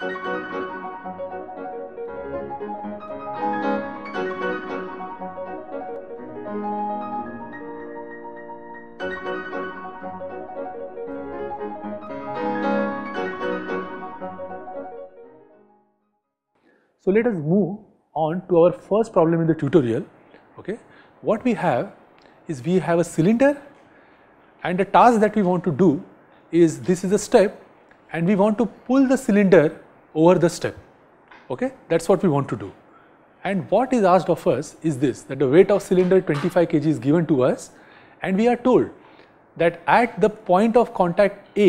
So let us move on to our first problem in the tutorial. Okay, what we have is we have a cylinder and the task that we want to do is this is a step and we want to pull the cylinder over the step. Okay, that's what we want to do. And what is asked of us is this that the weight of cylinder 25 kg is given to us and we are told that at the point of contact A,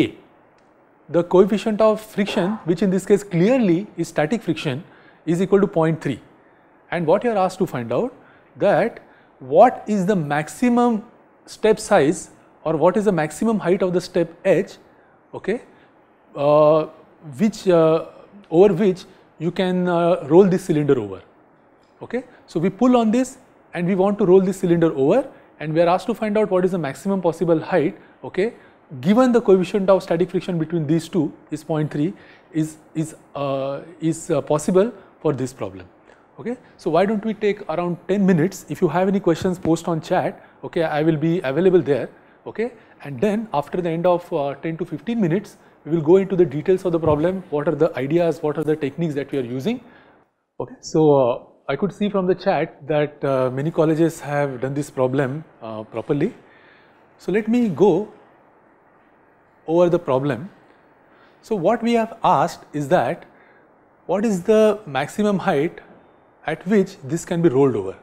the coefficient of friction which in this case clearly is static friction is equal to 0.3 and what you are asked to find out that what is the maximum step size or what is the maximum height of the step h okay, uh, which uh, over which you can uh, roll this cylinder over. Okay? So, we pull on this and we want to roll this cylinder over and we are asked to find out what is the maximum possible height okay, given the coefficient of static friction between these two is 0.3 is, is, uh, is uh, possible for this problem. Okay. So, why do not we take around 10 minutes if you have any questions post on chat okay, I will be available there okay, and then after the end of uh, 10 to 15 minutes we will go into the details of the problem, what are the ideas, what are the techniques that we are using. Okay, so uh, I could see from the chat that uh, many colleges have done this problem uh, properly. So let me go over the problem. So what we have asked is that what is the maximum height at which this can be rolled over.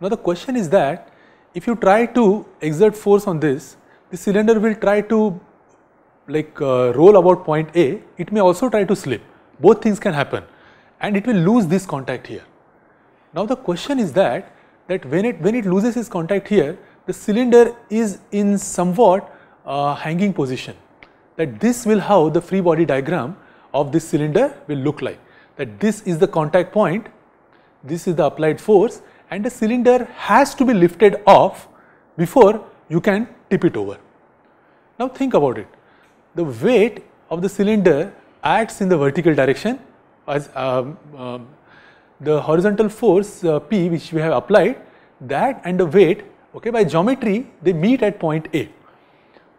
Now the question is that if you try to exert force on this, the cylinder will try to like uh, roll about point A, it may also try to slip. Both things can happen and it will lose this contact here. Now the question is that, that when it, when it loses its contact here, the cylinder is in somewhat uh, hanging position. That this will how the free body diagram of this cylinder will look like. That this is the contact point, this is the applied force and the cylinder has to be lifted off before you can tip it over. Now think about it the weight of the cylinder acts in the vertical direction as um, um, the horizontal force uh, P which we have applied that and the weight okay by geometry they meet at point A.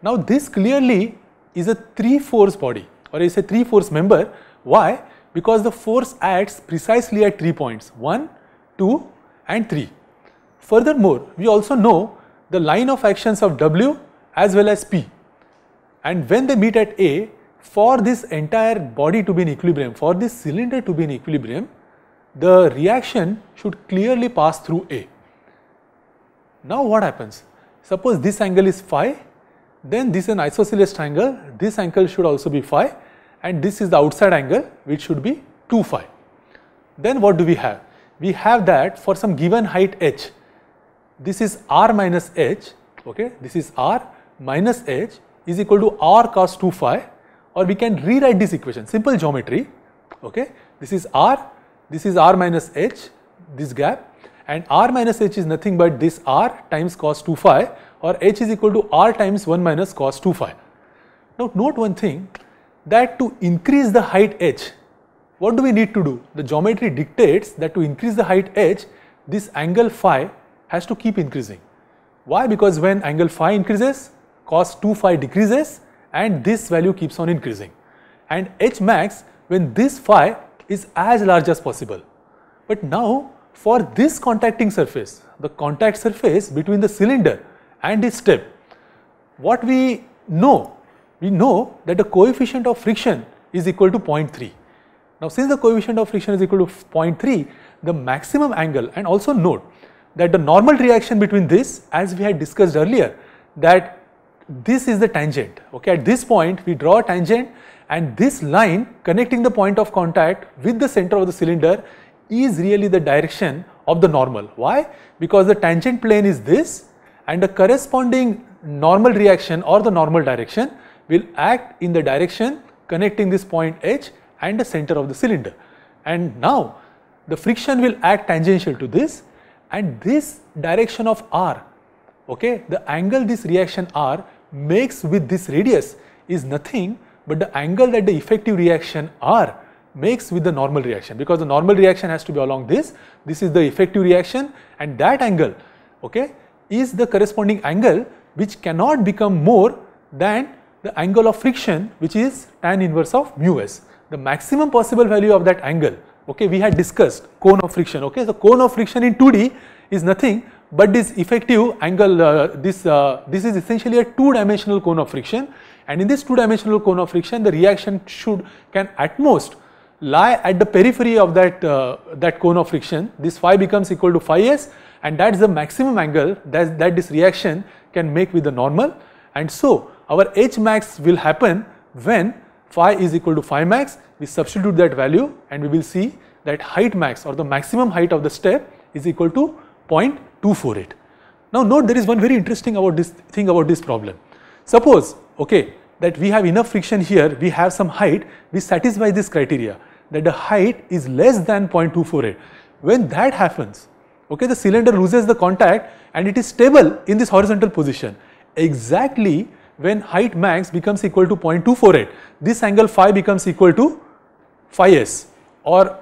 Now this clearly is a 3 force body or is a 3 force member why because the force acts precisely at 3 points 1, 2 and 3. Furthermore, we also know the line of actions of W as well as P and when they meet at A, for this entire body to be in equilibrium, for this cylinder to be in equilibrium, the reaction should clearly pass through A. Now what happens? Suppose this angle is phi, then this is an isosceles triangle, this angle should also be phi and this is the outside angle which should be 2 phi. Then what do we have? We have that for some given height h, this is r minus h, okay, this is r minus h is equal to r cos 2 phi or we can rewrite this equation, simple geometry, okay. This is r, this is r minus h, this gap and r minus h is nothing but this r times cos 2 phi or h is equal to r times 1 minus cos 2 phi. Now note one thing that to increase the height h, what do we need to do? The geometry dictates that to increase the height h, this angle phi has to keep increasing. Why? Because when angle phi increases, cos 2 phi decreases and this value keeps on increasing. And H max when this phi is as large as possible. But now for this contacting surface, the contact surface between the cylinder and its tip, what we know? We know that the coefficient of friction is equal to 0.3. Now since the coefficient of friction is equal to 0.3, the maximum angle and also note that the normal reaction between this as we had discussed earlier that this is the tangent. Okay, at this point we draw a tangent and this line connecting the point of contact with the center of the cylinder is really the direction of the normal. Why? Because the tangent plane is this and the corresponding normal reaction or the normal direction will act in the direction connecting this point H and the center of the cylinder. And now the friction will act tangential to this and this direction of R, okay, the angle this reaction R makes with this radius is nothing but the angle that the effective reaction R makes with the normal reaction because the normal reaction has to be along this, this is the effective reaction and that angle okay, is the corresponding angle which cannot become more than the angle of friction which is tan inverse of mu s. The maximum possible value of that angle okay, we had discussed cone of friction okay. So, cone of friction in 2D is nothing but this effective angle, uh, this, uh, this is essentially a two-dimensional cone of friction and in this two-dimensional cone of friction the reaction should can at most lie at the periphery of that, uh, that cone of friction. This phi becomes equal to phi s and that is the maximum angle that, that this reaction can make with the normal and so our h max will happen when phi is equal to phi max we substitute that value and we will see that height max or the maximum height of the step is equal to 0.5 248. Now note there is one very interesting about this thing about this problem. Suppose, okay, that we have enough friction here, we have some height, we satisfy this criteria that the height is less than 0.248. When that happens, okay, the cylinder loses the contact and it is stable in this horizontal position. Exactly when height max becomes equal to 0.248, this angle phi becomes equal to phi s or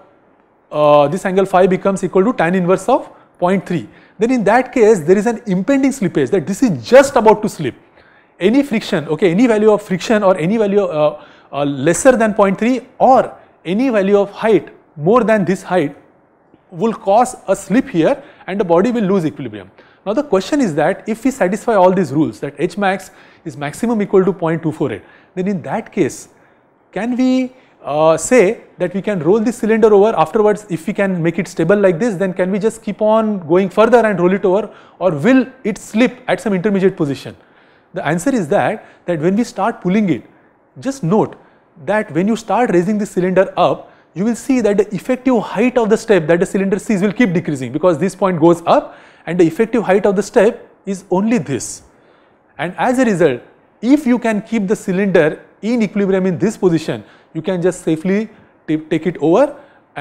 uh, this angle phi becomes equal to tan inverse of 0.3 then in that case there is an impending slippage that this is just about to slip. Any friction, okay, any value of friction or any value uh, uh, lesser than 0.3 or any value of height more than this height will cause a slip here and the body will lose equilibrium. Now the question is that if we satisfy all these rules that h max is maximum equal to 0.248 then in that case can we uh, say that we can roll this cylinder over afterwards if we can make it stable like this then can we just keep on going further and roll it over or will it slip at some intermediate position? The answer is that that when we start pulling it just note that when you start raising the cylinder up you will see that the effective height of the step that the cylinder sees will keep decreasing because this point goes up and the effective height of the step is only this. And as a result if you can keep the cylinder in equilibrium in this position you can just safely take it over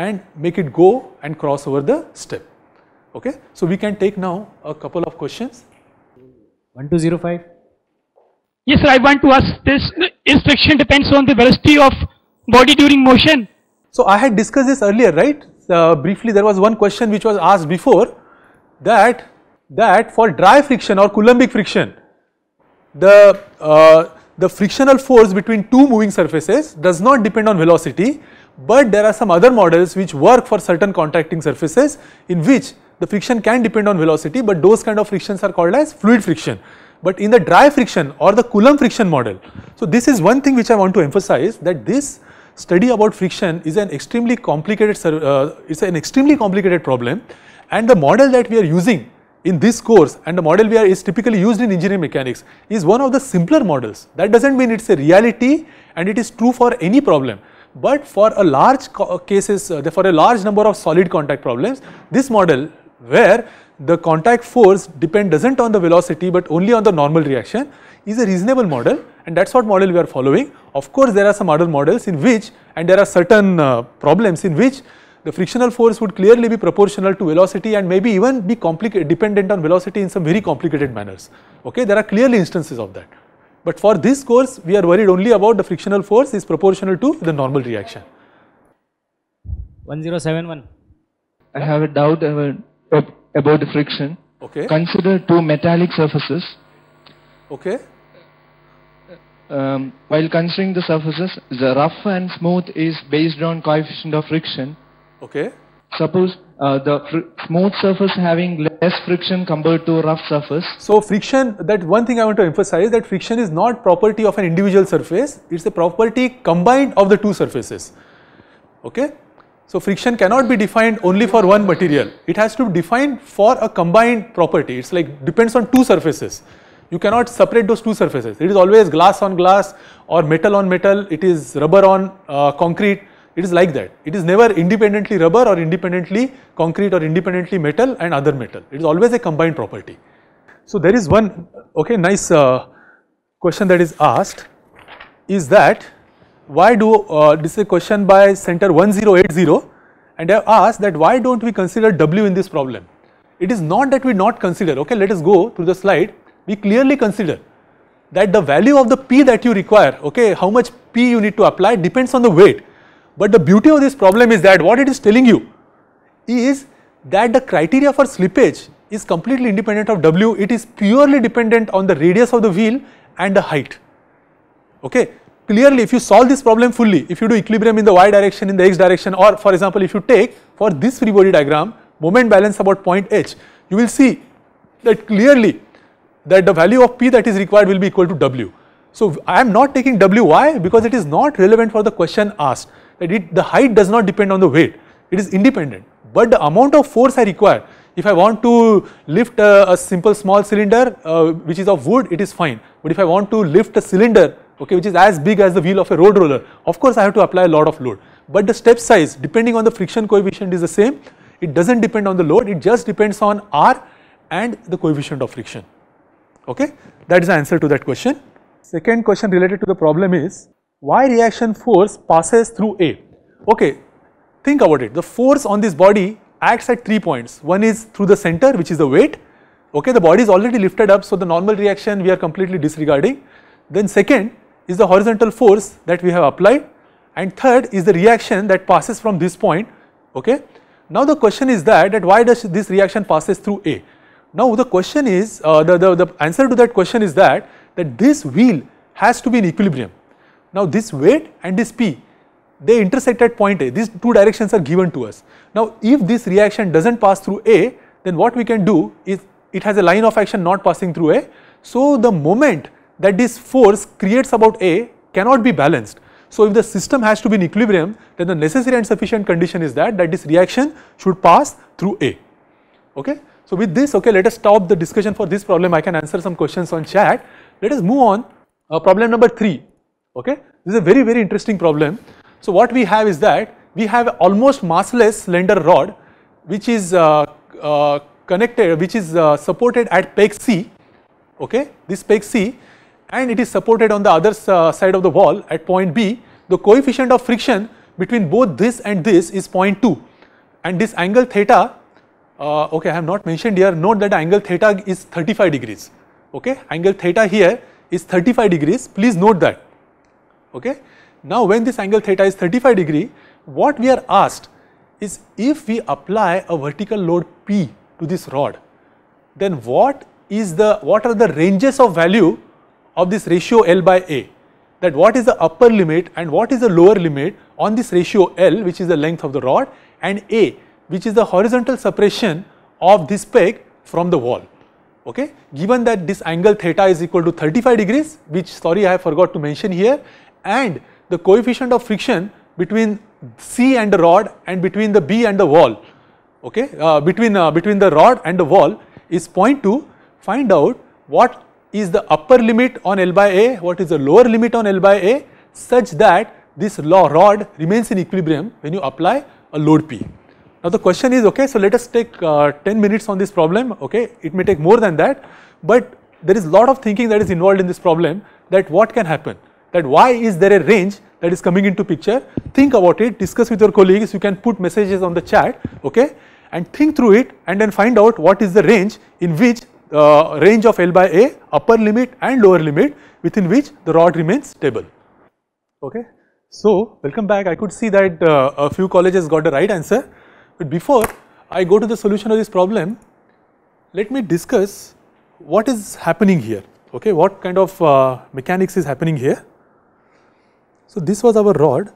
and make it go and cross over the step. Okay. So, we can take now a couple of questions. 1205. Yes sir, I want to ask this instruction friction depends on the velocity of body during motion? So, I had discussed this earlier right, uh, briefly there was one question which was asked before that that for dry friction or Coulombic friction the uh, the frictional force between two moving surfaces does not depend on velocity but there are some other models which work for certain contracting surfaces in which the friction can depend on velocity but those kind of frictions are called as fluid friction. But in the dry friction or the Coulomb friction model, so this is one thing which I want to emphasize that this study about friction is an extremely complicated, uh, it's an extremely complicated problem and the model that we are using in this course and the model we are is typically used in engineering mechanics is one of the simpler models. That does not mean it is a reality and it is true for any problem. But for a large uh, cases, uh, for a large number of solid contact problems, this model where the contact force depend does not on the velocity but only on the normal reaction is a reasonable model and that is what model we are following. Of course, there are some other models in which and there are certain uh, problems in which the frictional force would clearly be proportional to velocity and maybe even be dependent on velocity in some very complicated manners. Okay, there are clearly instances of that. But for this course, we are worried only about the frictional force is proportional to the normal reaction. 1071. I have a doubt about the friction. Okay. Consider two metallic surfaces. Okay. Um, while considering the surfaces, the rough and smooth is based on coefficient of friction. Okay. Suppose uh, the smooth surface having less friction compared to rough surface. So friction, that one thing I want to emphasize that friction is not property of an individual surface, it is a property combined of the two surfaces. Okay. So friction cannot be defined only for one material. It has to be defined for a combined property. It's like depends on two surfaces. You cannot separate those two surfaces. It is always glass on glass or metal on metal. It is rubber on uh, concrete. It is like that. It is never independently rubber or independently concrete or independently metal and other metal. It is always a combined property. So, there is one okay, nice uh, question that is asked is that why do uh, this is a question by center 1080 and I have asked that why do not we consider W in this problem. It is not that we not consider okay let us go through the slide we clearly consider that the value of the P that you require okay how much P you need to apply depends on the weight but the beauty of this problem is that what it is telling you is that the criteria for slippage is completely independent of W, it is purely dependent on the radius of the wheel and the height. Okay. Clearly, if you solve this problem fully, if you do equilibrium in the y direction, in the x direction or for example, if you take for this free body diagram moment balance about point h, you will see that clearly that the value of p that is required will be equal to w. So, I am not taking w, why? Because it is not relevant for the question asked that it, the height does not depend on the weight, it is independent. But the amount of force I require, if I want to lift a, a simple small cylinder uh, which is of wood, it is fine. But if I want to lift a cylinder, okay, which is as big as the wheel of a road roller, of course I have to apply a lot of load. But the step size depending on the friction coefficient is the same, it does not depend on the load, it just depends on R and the coefficient of friction. Okay? That is the answer to that question. Second question related to the problem is why reaction force passes through A. Okay, think about it. The force on this body acts at three points. One is through the center which is the weight. Okay, the body is already lifted up so the normal reaction we are completely disregarding. Then second is the horizontal force that we have applied and third is the reaction that passes from this point. Okay. Now the question is that, that why does this reaction passes through A? Now the question is, uh, the, the, the answer to that question is that, that this wheel has to be in equilibrium now this weight and this P, they intersect at point A. These two directions are given to us. Now if this reaction does not pass through A, then what we can do is it has a line of action not passing through A. So the moment that this force creates about A cannot be balanced. So if the system has to be in equilibrium, then the necessary and sufficient condition is that, that this reaction should pass through A. Okay? So with this, okay, let us stop the discussion for this problem. I can answer some questions on chat. Let us move on. Uh, problem number 3. Okay, this is a very very interesting problem. So what we have is that we have almost massless slender rod which is uh, uh, connected which is uh, supported at peg C okay this peg C and it is supported on the other uh, side of the wall at point B the coefficient of friction between both this and this is 0.2 and this angle theta uh, okay I have not mentioned here note that angle theta is 35 degrees okay angle theta here is 35 degrees please note that Okay? Now when this angle theta is 35 degree, what we are asked is if we apply a vertical load P to this rod, then what is the, what are the ranges of value of this ratio L by A? That what is the upper limit and what is the lower limit on this ratio L which is the length of the rod and A which is the horizontal separation of this peg from the wall. Okay? Given that this angle theta is equal to 35 degrees which sorry I forgot to mention here and the coefficient of friction between C and the rod and between the B and the wall okay uh, between uh, between the rod and the wall is 0.2 find out what is the upper limit on L by A what is the lower limit on L by A such that this law rod remains in equilibrium when you apply a load P. Now the question is okay so let us take uh, 10 minutes on this problem okay it may take more than that but there is lot of thinking that is involved in this problem that what can happen that why is there a range that is coming into picture, think about it, discuss with your colleagues, you can put messages on the chat, okay, and think through it and then find out what is the range in which uh, range of L by A, upper limit and lower limit within which the rod remains stable, okay. So, welcome back, I could see that uh, a few colleges got the right answer, but before I go to the solution of this problem, let me discuss what is happening here, okay, what kind of uh, mechanics is happening here. So, this was our rod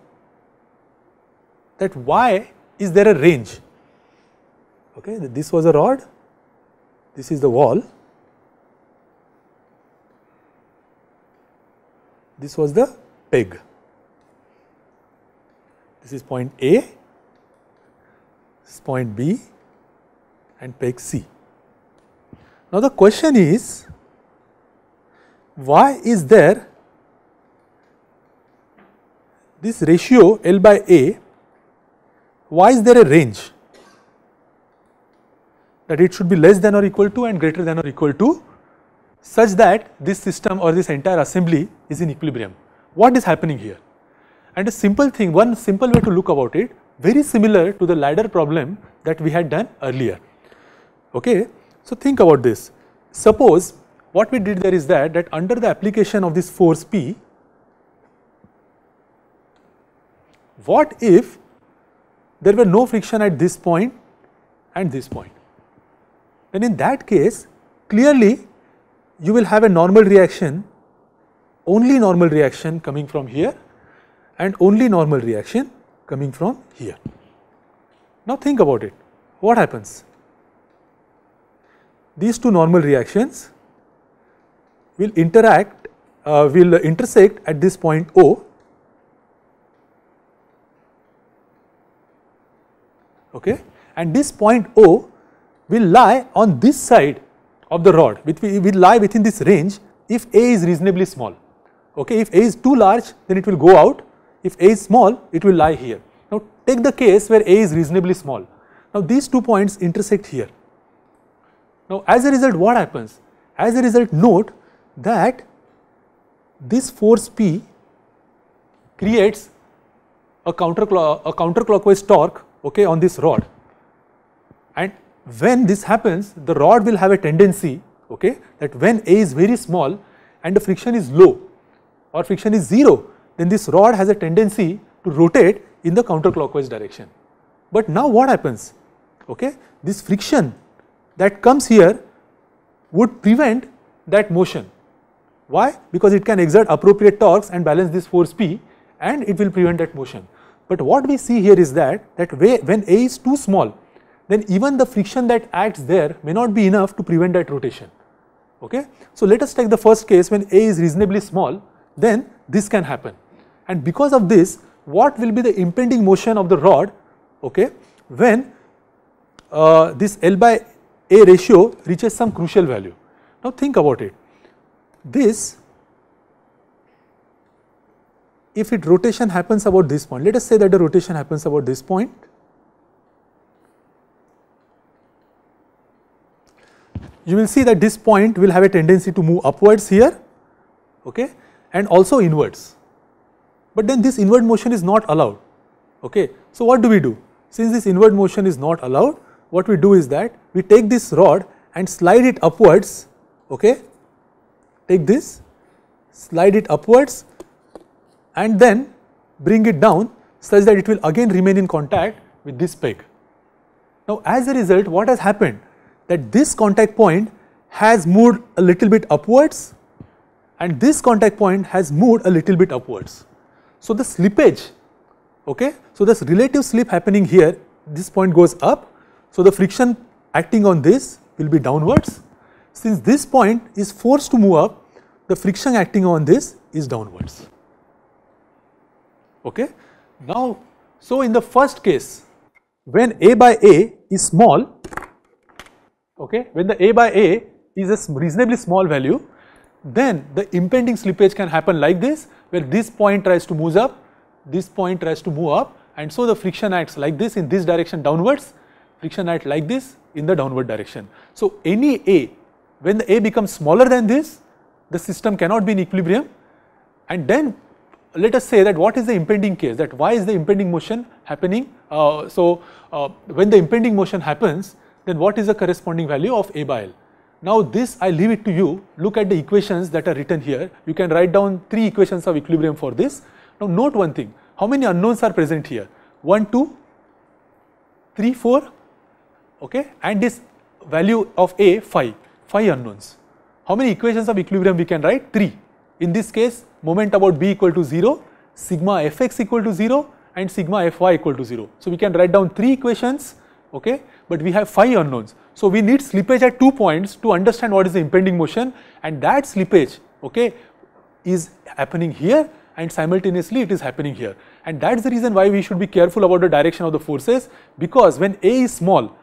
that why is there a range okay this was a rod this is the wall this was the peg this is point A this is point B and peg C now the question is why is there this ratio L by A, why is there a range? That it should be less than or equal to and greater than or equal to such that this system or this entire assembly is in equilibrium. What is happening here? And a simple thing, one simple way to look about it, very similar to the ladder problem that we had done earlier. Okay? So, think about this. Suppose what we did there is that, that under the application of this force P, What if there were no friction at this point and this point? Then in that case, clearly you will have a normal reaction, only normal reaction coming from here and only normal reaction coming from here. Now think about it, what happens? These two normal reactions will interact, uh, will intersect at this point O okay and this point O will lie on this side of the rod which will lie within this range if A is reasonably small okay if A is too large then it will go out if A is small it will lie here. Now take the case where A is reasonably small now these two points intersect here. Now as a result what happens as a result note that this force P creates a counterclockwise counter torque okay, on this rod. And when this happens, the rod will have a tendency okay, that when A is very small and the friction is low or friction is 0, then this rod has a tendency to rotate in the counterclockwise direction. But now what happens? Okay, this friction that comes here would prevent that motion. Why? Because it can exert appropriate torques and balance this force P and it will prevent that motion. But what we see here is that, that when A is too small, then even the friction that acts there may not be enough to prevent that rotation. Okay? So, let us take the first case when A is reasonably small, then this can happen. And because of this, what will be the impending motion of the rod okay, when uh, this L by A ratio reaches some crucial value. Now, think about it. This if it rotation happens about this point, let us say that the rotation happens about this point, you will see that this point will have a tendency to move upwards here okay, and also inwards. But then this inward motion is not allowed. Okay. So, what do we do? Since this inward motion is not allowed, what we do is that we take this rod and slide it upwards, okay, take this, slide it upwards and then bring it down such that it will again remain in contact with this peg. Now as a result what has happened that this contact point has moved a little bit upwards and this contact point has moved a little bit upwards. So the slippage okay so this relative slip happening here this point goes up so the friction acting on this will be downwards since this point is forced to move up the friction acting on this is downwards. Okay. Now, so in the first case, when A by A is small, okay, when the A by A is a reasonably small value, then the impending slippage can happen like this, where this point tries to move up, this point tries to move up and so the friction acts like this in this direction downwards, friction acts like this in the downward direction. So, any A, when the A becomes smaller than this, the system cannot be in equilibrium and then let us say that what is the impending case that why is the impending motion happening. Uh, so, uh, when the impending motion happens then what is the corresponding value of A by L. Now, this I leave it to you look at the equations that are written here you can write down 3 equations of equilibrium for this. Now, note one thing how many unknowns are present here 1, 2, 3, 4 okay and this value of A five. Five unknowns. How many equations of equilibrium we can write 3 in this case, moment about B equal to 0, sigma Fx equal to 0 and sigma Fy equal to 0. So, we can write down 3 equations, okay, but we have 5 unknowns. So, we need slippage at 2 points to understand what is the impending motion and that slippage, okay, is happening here and simultaneously it is happening here. And that is the reason why we should be careful about the direction of the forces because when A is small,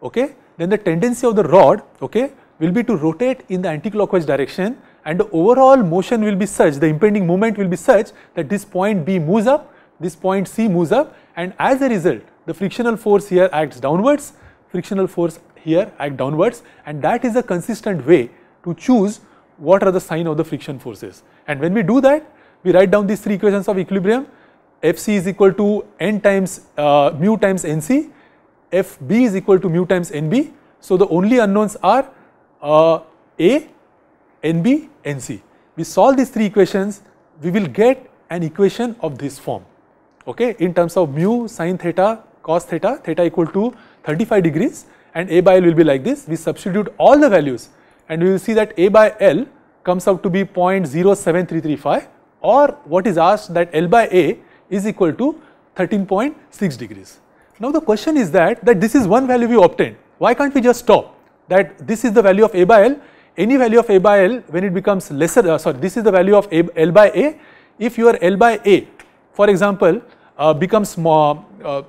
okay, then the tendency of the rod okay, will be to rotate in the anticlockwise direction and the overall motion will be such, the impending moment will be such that this point B moves up, this point C moves up and as a result the frictional force here acts downwards, frictional force here act downwards and that is a consistent way to choose what are the sign of the friction forces. And when we do that, we write down these three equations of equilibrium, Fc is equal to n times uh, mu times Nc, Fb is equal to mu times Nb. So, the only unknowns are uh, A NB, NC. We solve these three equations, we will get an equation of this form okay, in terms of mu sine theta cos theta, theta equal to 35 degrees and A by L will be like this. We substitute all the values and we will see that A by L comes out to be 0.07335 or what is asked that L by A is equal to 13.6 degrees. Now the question is that, that this is one value we obtained, why can't we just stop that this is the value of A by L any value of A by L when it becomes lesser, uh, sorry, this is the value of A, L by A. If your L by A, for example, uh, becomes more, uh,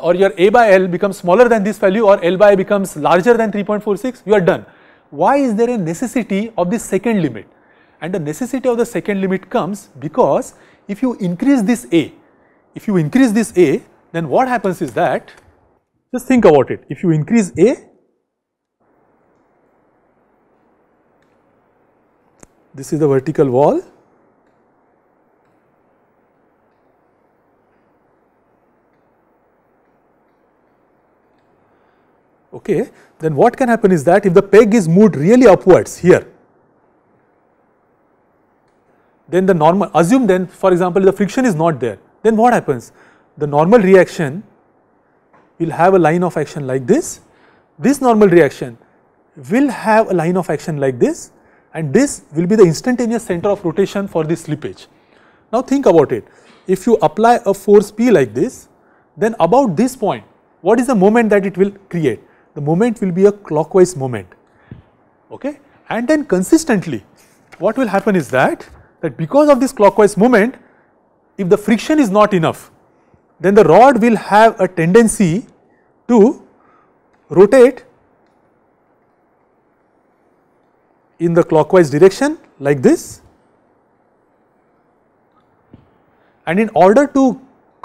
or your A by L becomes smaller than this value or L by A becomes larger than 3.46, you are done. Why is there a necessity of this second limit? And the necessity of the second limit comes because if you increase this A, if you increase this A, then what happens is that, just think about it, if you increase A, This is the vertical wall. Okay, then what can happen is that if the peg is moved really upwards here, then the normal assume then for example the friction is not there then what happens the normal reaction will have a line of action like this this normal reaction will have a line of action like this and this will be the instantaneous center of rotation for this slippage. Now think about it, if you apply a force P like this, then about this point, what is the moment that it will create? The moment will be a clockwise moment, okay? And then consistently, what will happen is that, that because of this clockwise moment, if the friction is not enough, then the rod will have a tendency to rotate in the clockwise direction like this and in order to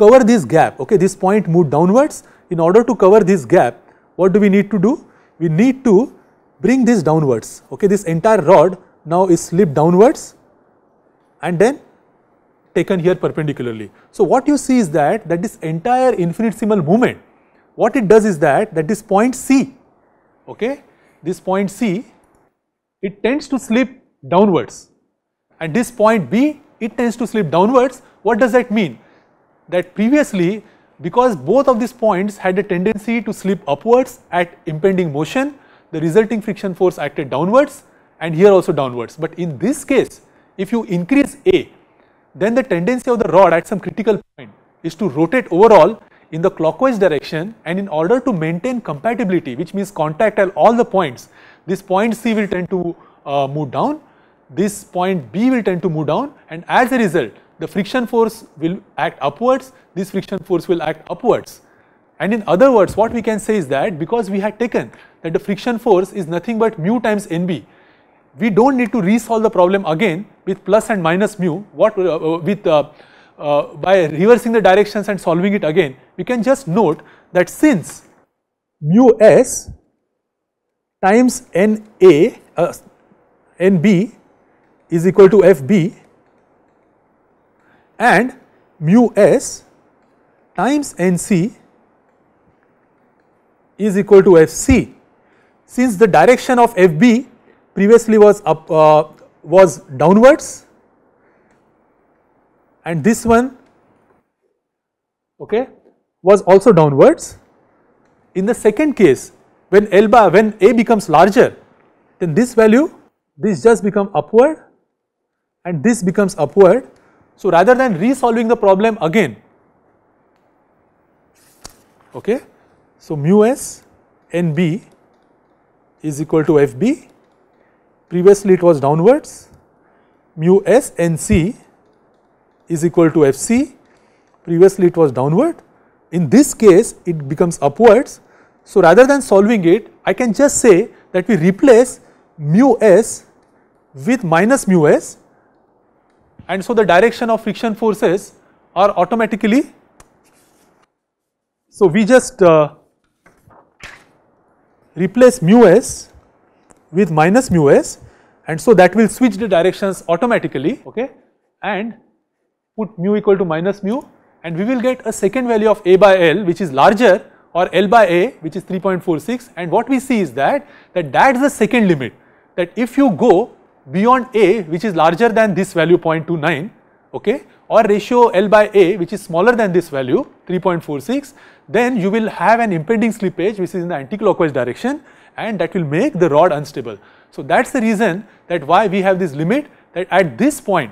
cover this gap okay this point moved downwards in order to cover this gap what do we need to do we need to bring this downwards okay this entire rod now is slipped downwards and then taken here perpendicularly. So, what you see is that that this entire infinitesimal movement what it does is that that this point C okay this point C it tends to slip downwards. At this point B, it tends to slip downwards. What does that mean? That previously, because both of these points had a tendency to slip upwards at impending motion, the resulting friction force acted downwards and here also downwards. But in this case, if you increase A, then the tendency of the rod at some critical point is to rotate overall in the clockwise direction and in order to maintain compatibility, which means contact at all the points, this point C will tend to uh, move down, this point B will tend to move down and as a result the friction force will act upwards, this friction force will act upwards. And in other words what we can say is that because we had taken that the friction force is nothing but mu times NB, we do not need to resolve the problem again with plus and minus mu what uh, uh, with uh, uh, by reversing the directions and solving it again we can just note that since mu s times n a uh, n b is equal to f b and mu s times n c is equal to f c. Since the direction of f b previously was up uh, was downwards and this one okay, was also downwards. In the second case when L bar, when A becomes larger, then this value, this just become upward and this becomes upward. So, rather than resolving the problem again, okay. So, mu s n b is equal to FB, previously it was downwards, mu s n c is equal to FC, previously it was downward. In this case, it becomes upwards so, rather than solving it, I can just say that we replace mu s with minus mu s and so the direction of friction forces are automatically. So, we just uh, replace mu s with minus mu s and so that will switch the directions automatically okay, and put mu equal to minus mu and we will get a second value of A by L which is larger or L by A which is 3.46 and what we see is that that that is the second limit that if you go beyond A which is larger than this value 0.29 okay or ratio L by A which is smaller than this value 3.46 then you will have an impending slippage which is in the anticlockwise direction and that will make the rod unstable. So that is the reason that why we have this limit that at this point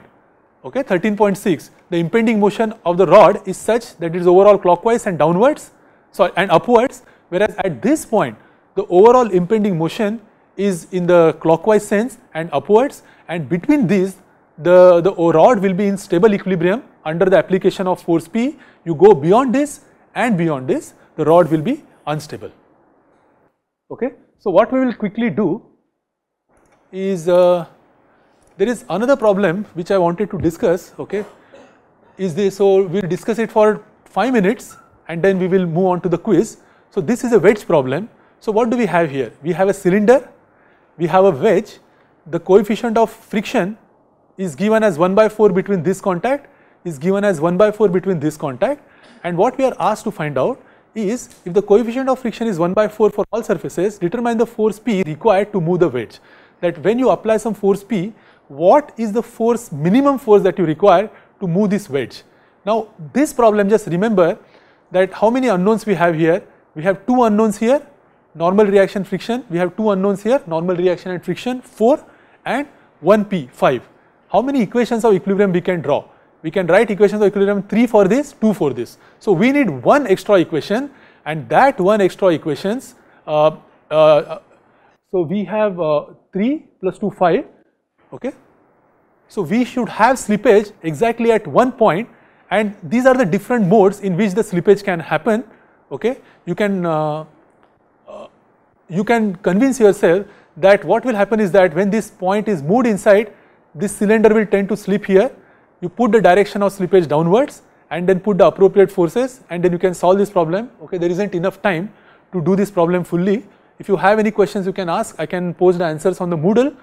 okay 13.6 the impending motion of the rod is such that it is overall clockwise and downwards so and upwards whereas at this point the overall impending motion is in the clockwise sense and upwards and between these the, the rod will be in stable equilibrium under the application of force P. You go beyond this and beyond this the rod will be unstable. Okay. So, what we will quickly do is uh, there is another problem which I wanted to discuss okay, is this. So, we will discuss it for 5 minutes and then we will move on to the quiz. So, this is a wedge problem. So, what do we have here? We have a cylinder, we have a wedge, the coefficient of friction is given as 1 by 4 between this contact is given as 1 by 4 between this contact and what we are asked to find out is if the coefficient of friction is 1 by 4 for all surfaces determine the force P required to move the wedge that when you apply some force P what is the force minimum force that you require to move this wedge. Now this problem just remember that how many unknowns we have here. We have two unknowns here, normal reaction friction. We have two unknowns here, normal reaction and friction 4 and 1p 5. How many equations of equilibrium we can draw? We can write equations of equilibrium 3 for this, 2 for this. So we need one extra equation and that one extra equations. Uh, uh, so we have uh, 3 plus 2 5 okay. So we should have slippage exactly at one point and these are the different modes in which the slippage can happen. Okay, you can uh, uh, you can convince yourself that what will happen is that when this point is moved inside, this cylinder will tend to slip here. You put the direction of slippage downwards and then put the appropriate forces and then you can solve this problem. Okay, there isn't enough time to do this problem fully. If you have any questions you can ask, I can post the answers on the Moodle